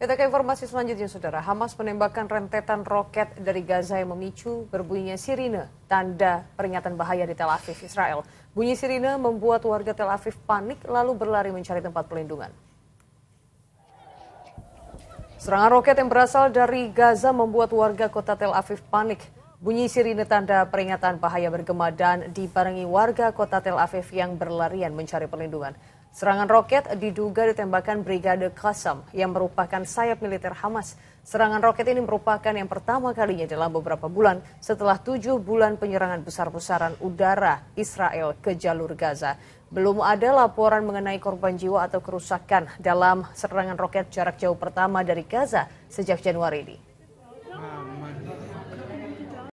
Kita ke informasi selanjutnya, Saudara. Hamas menembakkan rentetan roket dari Gaza yang memicu berbunyinya sirine, tanda peringatan bahaya di Tel Aviv, Israel. Bunyi sirine membuat warga Tel Aviv panik lalu berlari mencari tempat pelindungan. Serangan roket yang berasal dari Gaza membuat warga kota Tel Aviv panik. Bunyi sirine tanda peringatan bahaya bergema dan dibarengi warga kota Tel Aviv yang berlarian mencari perlindungan. Serangan roket diduga ditembakkan Brigade Qasam yang merupakan sayap militer Hamas. Serangan roket ini merupakan yang pertama kalinya dalam beberapa bulan setelah tujuh bulan penyerangan besar-besaran udara Israel ke jalur Gaza. Belum ada laporan mengenai korban jiwa atau kerusakan dalam serangan roket jarak jauh pertama dari Gaza sejak Januari ini.